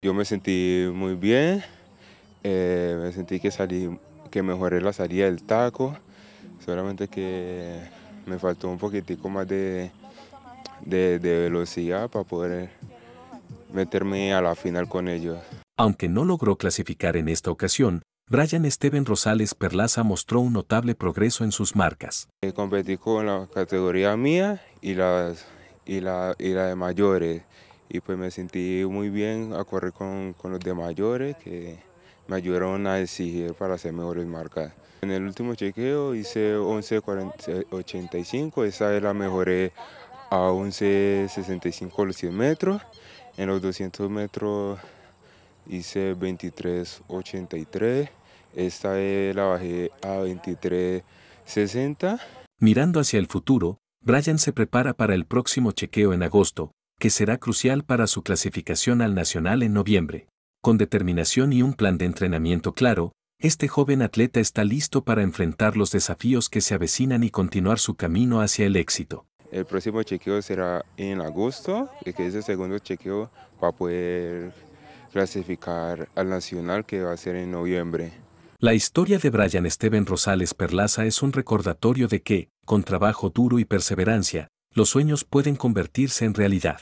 Yo me sentí muy bien, eh, me sentí que, salí, que mejoré la salida del taco, solamente que me faltó un poquitico más de, velocidad para poder meterme a la final con ellos. Aunque no logró clasificar en esta ocasión, Ryan Esteban Rosales Perlaza mostró un notable progreso en sus marcas. Eh, competí con la categoría mía y, las, y, la, y la de mayores y pues me sentí muy bien a correr con, con los de mayores que me ayudaron a exigir para hacer mejores marcas. En el último chequeo hice 11.85, esa vez la mejoré a 11.65 los 100 metros, en los 200 metros hice 23.83, esta vez la bajé a 23.60. Mirando hacia el futuro, Brian se prepara para el próximo chequeo en agosto, que será crucial para su clasificación al nacional en noviembre. Con determinación y un plan de entrenamiento claro, este joven atleta está listo para enfrentar los desafíos que se avecinan y continuar su camino hacia el éxito. El próximo chequeo será en agosto, que ese segundo chequeo va a poder clasificar al nacional que va a ser en noviembre. La historia de Brian Esteban Rosales Perlaza es un recordatorio de que, con trabajo duro y perseverancia, los sueños pueden convertirse en realidad.